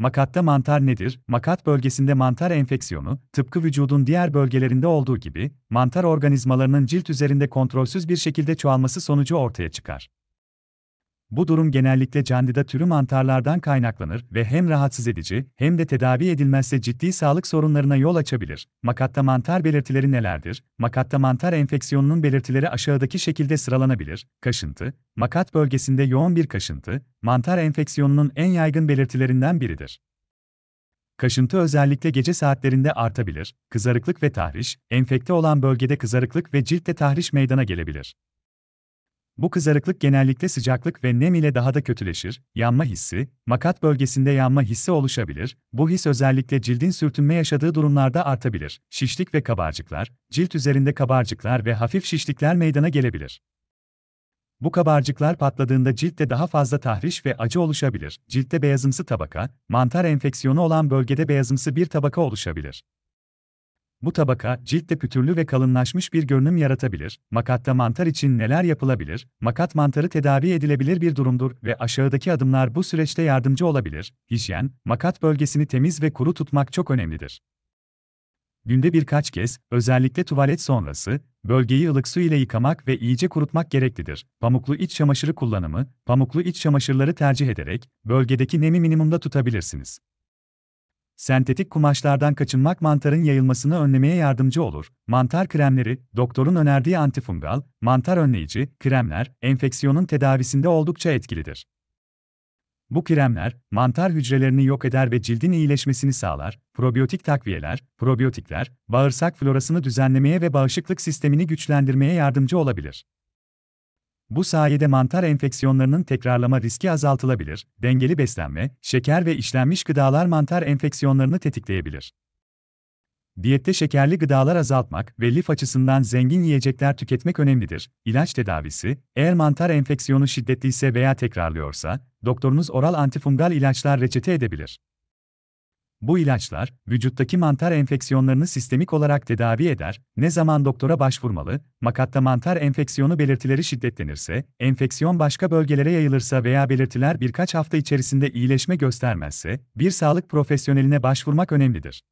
Makatta mantar nedir? Makat bölgesinde mantar enfeksiyonu, tıpkı vücudun diğer bölgelerinde olduğu gibi, mantar organizmalarının cilt üzerinde kontrolsüz bir şekilde çoğalması sonucu ortaya çıkar. Bu durum genellikle candida türü mantarlardan kaynaklanır ve hem rahatsız edici hem de tedavi edilmezse ciddi sağlık sorunlarına yol açabilir. Makatta mantar belirtileri nelerdir? Makatta mantar enfeksiyonunun belirtileri aşağıdaki şekilde sıralanabilir. Kaşıntı, makat bölgesinde yoğun bir kaşıntı, mantar enfeksiyonunun en yaygın belirtilerinden biridir. Kaşıntı özellikle gece saatlerinde artabilir, kızarıklık ve tahriş, enfekte olan bölgede kızarıklık ve ciltte tahriş meydana gelebilir. Bu kızarıklık genellikle sıcaklık ve nem ile daha da kötüleşir, yanma hissi, makat bölgesinde yanma hissi oluşabilir, bu his özellikle cildin sürtünme yaşadığı durumlarda artabilir, şişlik ve kabarcıklar, cilt üzerinde kabarcıklar ve hafif şişlikler meydana gelebilir. Bu kabarcıklar patladığında ciltte daha fazla tahriş ve acı oluşabilir. Ciltte beyazımsı tabaka, mantar enfeksiyonu olan bölgede beyazımsı bir tabaka oluşabilir. Bu tabaka, ciltte pütürlü ve kalınlaşmış bir görünüm yaratabilir. Makatta mantar için neler yapılabilir? Makat mantarı tedavi edilebilir bir durumdur ve aşağıdaki adımlar bu süreçte yardımcı olabilir. Hijyen, makat bölgesini temiz ve kuru tutmak çok önemlidir. Günde birkaç kez, özellikle tuvalet sonrası, bölgeyi ılık su ile yıkamak ve iyice kurutmak gereklidir. Pamuklu iç çamaşırı kullanımı, pamuklu iç çamaşırları tercih ederek, bölgedeki nemi minimumda tutabilirsiniz. Sentetik kumaşlardan kaçınmak mantarın yayılmasını önlemeye yardımcı olur. Mantar kremleri, doktorun önerdiği antifungal, mantar önleyici kremler enfeksiyonun tedavisinde oldukça etkilidir. Bu kremler, mantar hücrelerini yok eder ve cildin iyileşmesini sağlar. Probiyotik takviyeler, probiyotikler, bağırsak florasını düzenlemeye ve bağışıklık sistemini güçlendirmeye yardımcı olabilir. Bu sayede mantar enfeksiyonlarının tekrarlama riski azaltılabilir, dengeli beslenme, şeker ve işlenmiş gıdalar mantar enfeksiyonlarını tetikleyebilir. Diyette şekerli gıdalar azaltmak ve lif açısından zengin yiyecekler tüketmek önemlidir. İlaç tedavisi, eğer mantar enfeksiyonu şiddetliyse veya tekrarlıyorsa, doktorunuz oral antifungal ilaçlar reçete edebilir. Bu ilaçlar, vücuttaki mantar enfeksiyonlarını sistemik olarak tedavi eder, ne zaman doktora başvurmalı, makatta mantar enfeksiyonu belirtileri şiddetlenirse, enfeksiyon başka bölgelere yayılırsa veya belirtiler birkaç hafta içerisinde iyileşme göstermezse, bir sağlık profesyoneline başvurmak önemlidir.